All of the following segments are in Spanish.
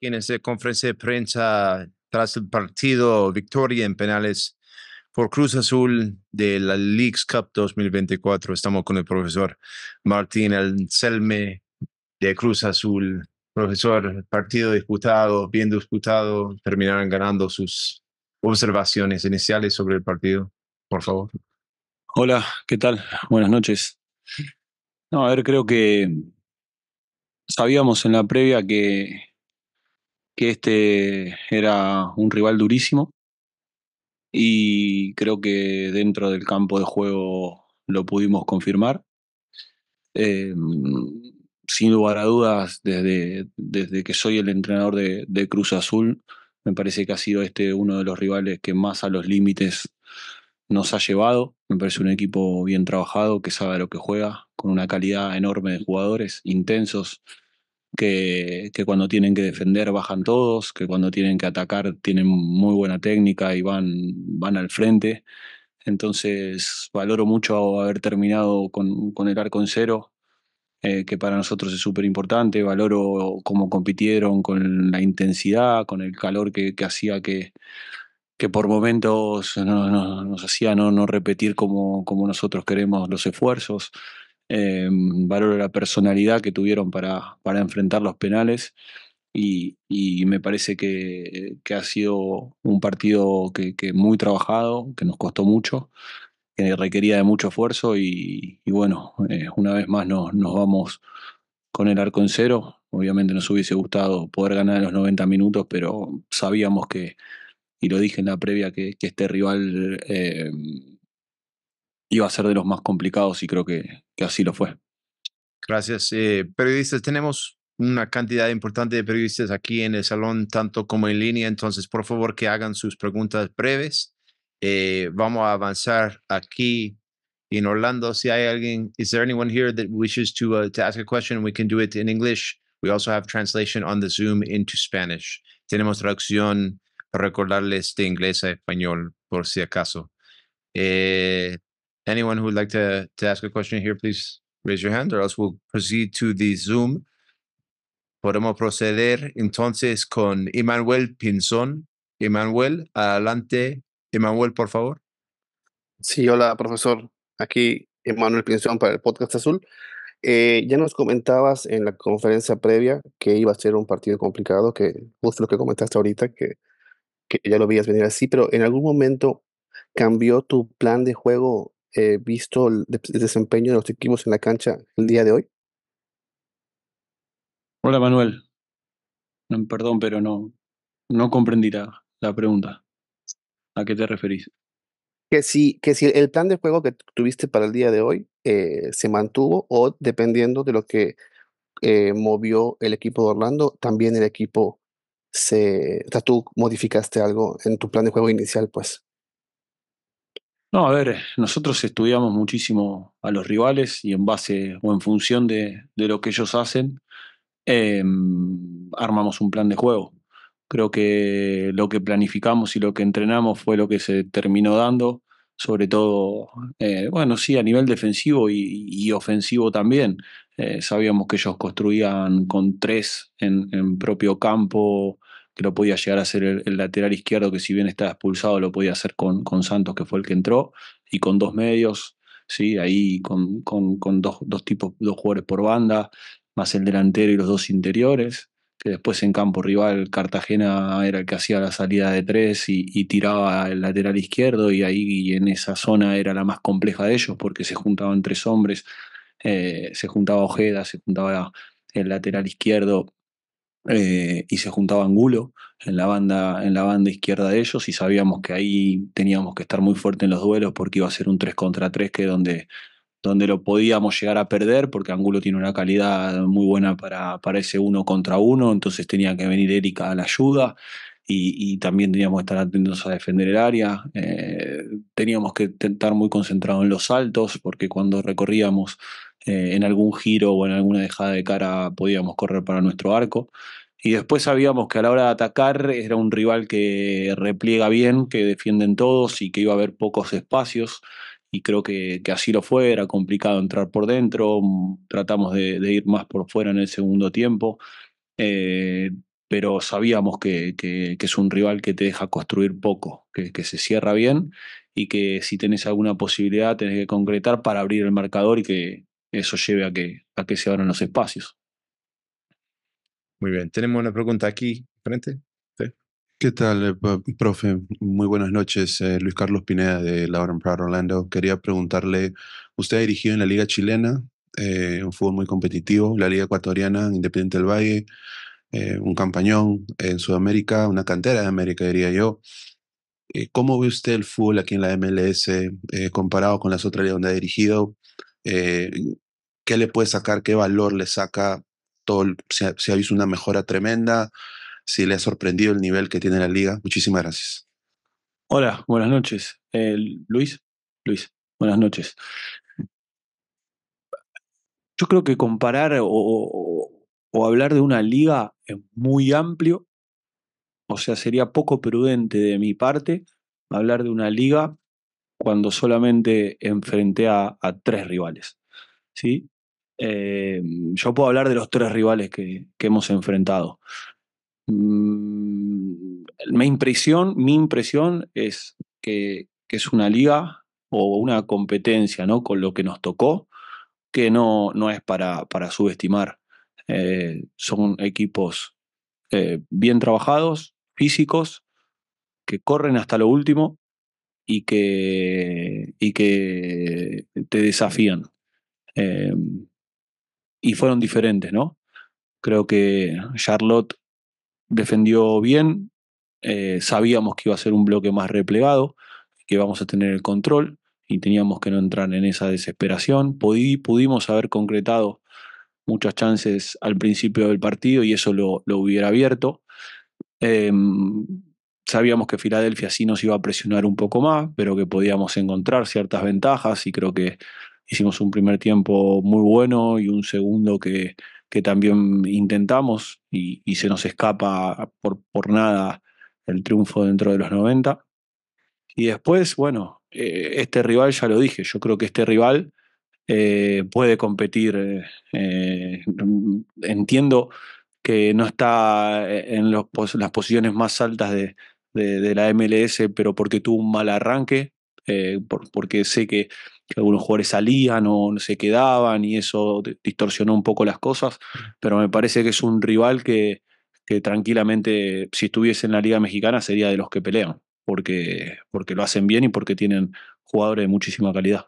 en se conferencia de prensa tras el partido victoria en penales por Cruz Azul de la Leagues Cup 2024. Estamos con el profesor Martín Anselme de Cruz Azul. Profesor, partido disputado, bien disputado, terminaron ganando sus observaciones iniciales sobre el partido, por favor. Hola, ¿qué tal? Buenas noches. No, a ver, creo que sabíamos en la previa que que este era un rival durísimo y creo que dentro del campo de juego lo pudimos confirmar. Eh, sin lugar a dudas, desde, desde que soy el entrenador de, de, Cruz Azul, me parece que ha sido este uno de los rivales que más a los límites nos ha llevado. Me parece un equipo bien trabajado, que sabe lo que juega, con una calidad enorme de jugadores, intensos, que, cuando tienen que defender bajan todos, que cuando tienen que atacar tienen muy buena técnica y van, van al frente. Entonces valoro mucho haber terminado con, con el arco en cero, eh, que para nosotros es súper importante. Valoro cómo compitieron con la intensidad, con el calor que, hacía que, que por momentos nos hacía no, no repetir como, como nosotros queremos los esfuerzos. Valor eh, valoro la personalidad que tuvieron para, para enfrentar los penales y, me parece que, ha sido un partido que, muy trabajado, que nos costó mucho, que requería de mucho esfuerzo y, bueno, eh, una vez más nos, nos vamos con el arco en cero. Obviamente nos hubiese gustado poder ganar los 90 minutos, pero sabíamos que, y lo dije en la previa, que, este rival... Eh, iba a ser de los más complicados y creo que, que así lo fue. Gracias. Eh, periodistas, tenemos una cantidad importante de periodistas aquí en el salón, tanto como en línea, entonces por favor que hagan sus preguntas breves. Eh, vamos a avanzar aquí en Orlando. Si hay alguien, is there anyone here that wishes to, uh, to ask a question? We can do it in English. We also have translation on the Zoom into Spanish. Tenemos traducción, recordarles de inglés a español, por si acaso. Eh, anyone who would like to, ask a question here, please raise your hand or else we'll proceed to the Zoom. Podemos proceder entonces con Emanuel Pinzón. Emanuel, adelante. Emanuel, por favor. Sí, hola, profesor. Aquí Emanuel Pinzón para el Podcast Azul. Eh, ya nos comentabas en la conferencia previa que iba a ser un partido complicado, que justo lo que comentaste ahorita, que, que ya lo veías venir así, pero en algún momento cambió tu plan de juego visto el, desempeño de los equipos en la cancha el día de hoy? Hola Manuel. perdón, pero no, no comprendí la, pregunta. ¿A qué te referís? Que si, que si el plan de juego que tuviste para el día de hoy eh, se mantuvo o dependiendo de lo que eh, movió el equipo de Orlando, también el equipo se... O sea, tú modificaste algo en tu plan de juego inicial, pues. No, a ver, nosotros estudiamos muchísimo a los rivales y en base o en función de, lo que ellos hacen, em, armamos un plan de juego. Creo que lo que planificamos y lo que entrenamos fue lo que se terminó dando, sobre todo, eh, bueno, sí, a nivel defensivo y, ofensivo también. Eh, sabíamos que ellos construían con tres en propio campo que lo podía llegar a hacer el, lateral izquierdo, que si bien estaba expulsado, lo podía hacer con, con Santos, que fue el que entró, y con dos medios, ¿sí? ahí con, con, dos, dos, tipos, dos jugadores por banda, más el delantero y los dos interiores, que después en campo rival Cartagena era el que hacía la salida de tres y, tiraba el lateral izquierdo, y ahí en esa zona era la más compleja de ellos, porque se juntaban tres hombres, eh, se juntaba Ojeda, se juntaba el lateral izquierdo, eh, y se juntaba Angulo en la, banda, en la banda izquierda de ellos y sabíamos que ahí teníamos que estar muy fuerte en los duelos porque iba a ser un 3 contra 3 que donde, donde lo podíamos llegar a perder porque Angulo tiene una calidad muy buena para, ese uno contra uno, entonces tenía que venir Erika a la ayuda. Y, también teníamos que estar atentos a defender el área. Eh, teníamos que estar muy concentrados en los saltos, porque cuando recorríamos eh, en algún giro o en alguna dejada de cara podíamos correr para nuestro arco. Y después sabíamos que a la hora de atacar era un rival que repliega bien, que defienden todos y que iba a haber pocos espacios. Y creo que, así lo fue, era complicado entrar por dentro, tratamos de, ir más por fuera en el segundo tiempo. Eh, pero sabíamos que, es un rival que te deja construir poco, que, que, se cierra bien y que si tenés alguna posibilidad tenés que concretar para abrir el marcador y que, eso lleve a que, a se abran los espacios. Muy bien, tenemos una pregunta aquí, frente. ¿Qué tal, eh, profe? Muy buenas noches, eh, Luis Carlos Pineda de Lauren Proud Orlando. Quería preguntarle, usted ha dirigido en la Liga Chilena, eh, un fútbol muy competitivo, la Liga Ecuatoriana, Independiente del Valle, un campañón en Sudamérica, una cantera de América, diría yo. ¿Cómo ve usted el fútbol aquí en la MLS comparado con las otras ligas donde ha dirigido? Eh, qué le puede sacar, qué valor le saca todo, Si ha, visto una mejora tremenda, si le ha sorprendido el nivel que tiene la liga. Muchísimas gracias. Hola, buenas noches. Eh, Luis, Luis, buenas noches. Yo creo que comparar o, o, hablar de una liga es muy amplio, o sea, sería poco prudente de mi parte hablar de una liga cuando solamente enfrenté a, tres rivales. ¿sí? Eh, yo puedo hablar de los tres rivales que, hemos enfrentado. mi, mm, impresión, mi impresión es que, es una liga o una competencia ¿no? con lo que nos tocó, que no, no es para, para subestimar. Eh, son equipos eh, bien trabajados, físicos, que corren hasta lo último y que, y que te desafían. Eh, y fueron diferentes, ¿no? Creo que Charlotte defendió bien, eh, sabíamos que iba a ser un bloque más replegado, que vamos a tener el control y teníamos que no entrar en esa desesperación. pudimos haber concretado muchas chances al principio del partido y eso lo, hubiera abierto. Em, sabíamos que Filadelfia sí nos iba a presionar un poco más, pero que podíamos encontrar ciertas ventajas y creo que hicimos un primer tiempo muy bueno y un segundo que, que también intentamos y, se nos escapa por, por nada el triunfo dentro de los 90. Y después, bueno, eh, este rival, ya lo dije, yo creo que este rival eh, puede competir. Eh, entiendo que no está en las posiciones más altas de, de, la MLS, pero porque tuvo un mal arranque, eh, porque sé que, algunos jugadores salían o se quedaban y eso distorsionó un poco las cosas, pero me parece que es un rival que, que tranquilamente, si estuviese en la Liga Mexicana, sería de los que pelean, porque, porque lo hacen bien y porque tienen jugadores de muchísima calidad.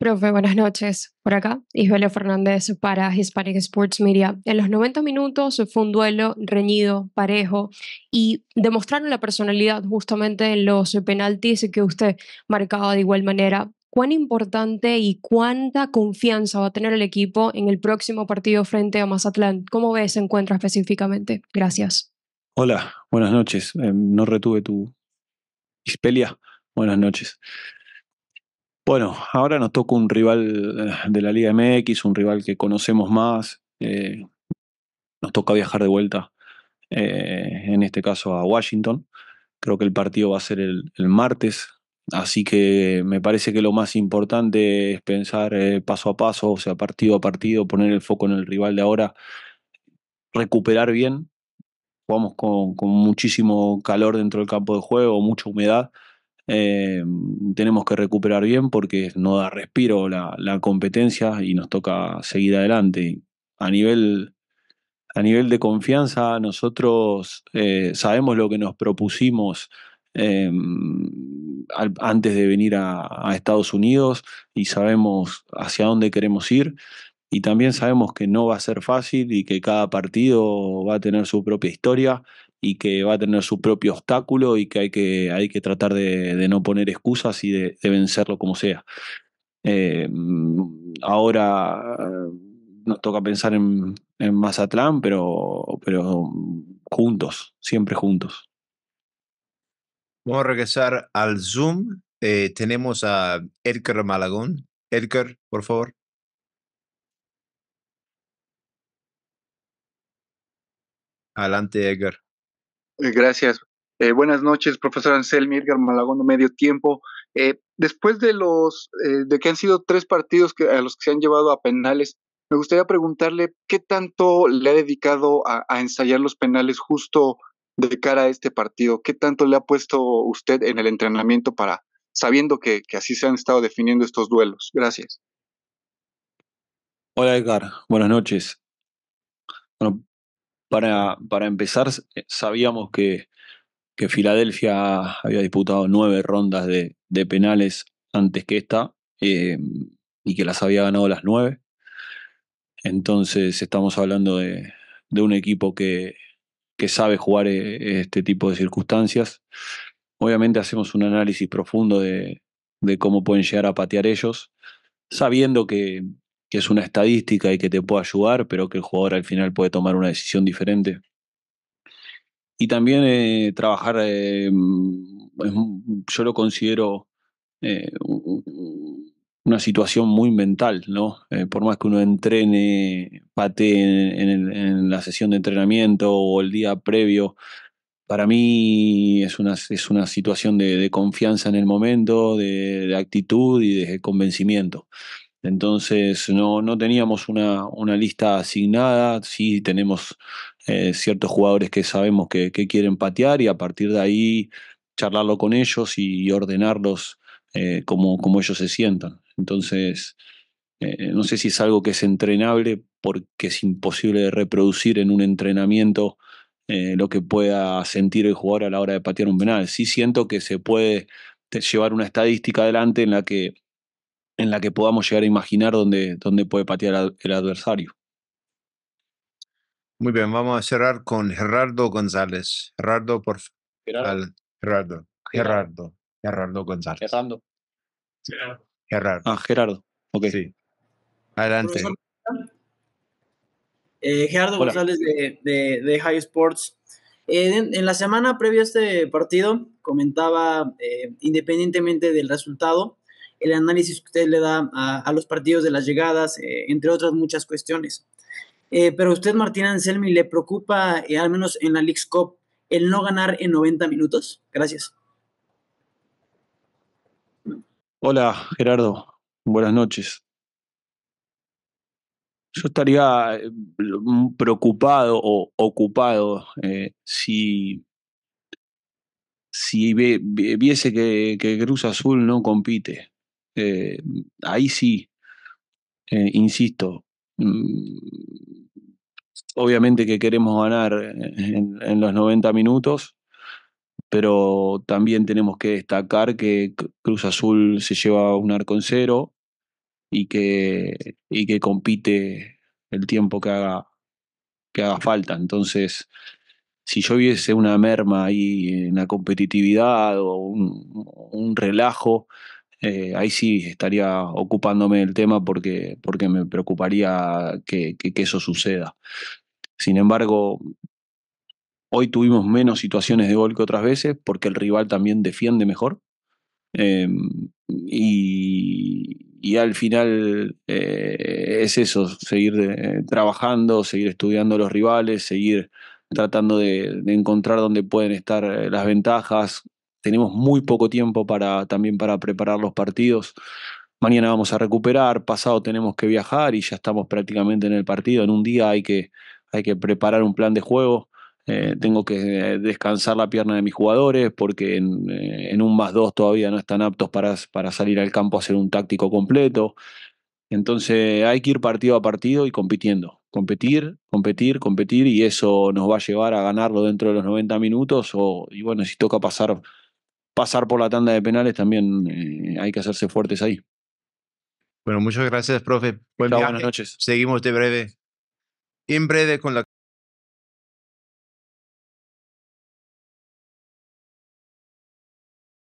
Profe, buenas noches. Por acá, Isbelio Fernández para Hispanic Sports Media. En los 90 minutos fue un duelo reñido, parejo, y demostraron la personalidad justamente en los penaltis que usted marcaba de igual manera. ¿Cuán importante y cuánta confianza va a tener el equipo en el próximo partido frente a Mazatlán? ¿Cómo ve ese encuentro específicamente? Gracias. Hola, buenas noches. Em, no retuve tu Ispelia. Buenas noches. Bueno, ahora nos toca un rival eh, de la Liga MX, un rival que conocemos más. Eh, nos toca viajar de vuelta, eh, en este caso a Washington. Creo que el partido va a ser el, martes, así que me parece que lo más importante es pensar paso a paso, o sea, partido a partido, poner el foco en el rival de ahora, recuperar bien. Jugamos con muchísimo calor dentro del campo de juego, mucha humedad eh, tenemos que recuperar bien porque no da respiro la, competencia y nos toca seguir adelante. A nivel, a nivel de confianza, nosotros eh, sabemos lo que nos propusimos eh, antes de venir a, Estados Unidos y sabemos hacia dónde queremos ir. Y también sabemos que no va a ser fácil y que cada partido va a tener su propia historia y que va a tener su propio obstáculo y que hay que, hay que tratar de, no poner excusas y de, vencerlo como sea. Eh, mm, ahora nos toca pensar en, Mazatlán, pero, pero juntos, siempre juntos. Vamos a regresar al Zoom. Eh, tenemos a Edgar Malagón. Edgar, por favor. Adelante, Edgar. Eh, gracias. Eh, buenas noches, profesor Anselm, Edgar Malagón Medio Tiempo. Eh, después de los de que han sido tres partidos que, a los que se han llevado a penales, me gustaría preguntarle qué tanto le ha dedicado a, ensayar los penales justo de cara a este partido. ¿Qué tanto le ha puesto usted en el entrenamiento para, sabiendo que, que así se han estado definiendo estos duelos? Gracias. Hola Edgar, buenas noches. Bueno, para, empezar, eh, sabíamos que, que Filadelfia había disputado nueve rondas de, penales antes que esta eh, y que las había ganado las nueve. Entonces estamos hablando de, un equipo que, que sabe jugar eh, este tipo de circunstancias. Obviamente hacemos un análisis profundo de cómo pueden llegar a patear ellos, sabiendo que, que es una estadística y que te puede ayudar, pero que el jugador al final puede tomar una decisión diferente. Y también eh, trabajar, eh, yo lo considero eh, una situación muy mental, ¿no? por más que uno entrene, patee en, la sesión de entrenamiento o el día previo, para mí es una, es una situación de, confianza en el momento, de actitud y de convencimiento. Entonces no, no teníamos una, una lista asignada, sí tenemos eh, ciertos jugadores que sabemos que, quieren patear y a partir de ahí charlarlo con ellos y, ordenarlos eh, como, ellos se sientan. Entonces, eh, no sé si es algo que es entrenable porque es imposible de reproducir en un entrenamiento lo que pueda sentir el jugador a la hora de patear un penal. Sí siento que se puede llevar una estadística adelante en la que en la que podamos llegar a imaginar dónde, dónde puede patear el adversario. Muy bien, vamos a cerrar con Gerardo González. Gerardo, por favor. Gerardo. Gerardo. Gerardo. González. Gerardo. Gerardo. Ah, Gerardo. Ok. Sí. Adelante. Eh, Gerardo González de, High Sports. en, la semana previa a este partido comentaba, eh, independientemente del resultado, el análisis que usted le da a, los partidos de las llegadas, eh, entre otras muchas cuestiones. Eh, pero usted, Martín Anselmi, ¿le preocupa, eh, al menos en la Leagues Cup, el no ganar en 90 minutos? Gracias. Hola, Gerardo. Buenas noches. Yo estaría preocupado o ocupado si, viese que, que, Cruz Azul no compite. Eh, ahí sí, eh, insisto, mm, obviamente que queremos ganar eh, en, los 90 minutos, pero también tenemos que destacar que Cruz Azul se lleva un arco en cero y que, y que compite el tiempo que haga, que haga falta. Entonces, si yo viese una merma ahí en la competitividad o un relajo, eh, ahí sí estaría ocupándome del tema porque, porque me preocuparía que, eso suceda. Sin embargo, hoy tuvimos menos situaciones de gol que otras veces porque el rival también defiende mejor. Em, y, al final eh, es eso, seguir eh, trabajando, seguir estudiando a los rivales, seguir tratando de, de encontrar dónde pueden estar las ventajas, tenemos muy poco tiempo para, también para preparar los partidos. Mañana vamos a recuperar, pasado tenemos que viajar y ya estamos prácticamente en el partido. En un día hay que, hay que preparar un plan de juego. Eh, tengo que eh, descansar la pierna de mis jugadores porque eh, en, un más dos todavía no están aptos para, para salir al campo a hacer un táctico completo. Entonces hay que ir partido a partido y compitiendo. Competir, competir, competir y eso nos va a llevar a ganarlo dentro de los 90 minutos o, y bueno, si toca pasar pasar por la tanda de penales también eh, hay que hacerse fuertes ahí. Bueno, muchas gracias, profe. Buenas noches. Seguimos de breve. Y en breve con la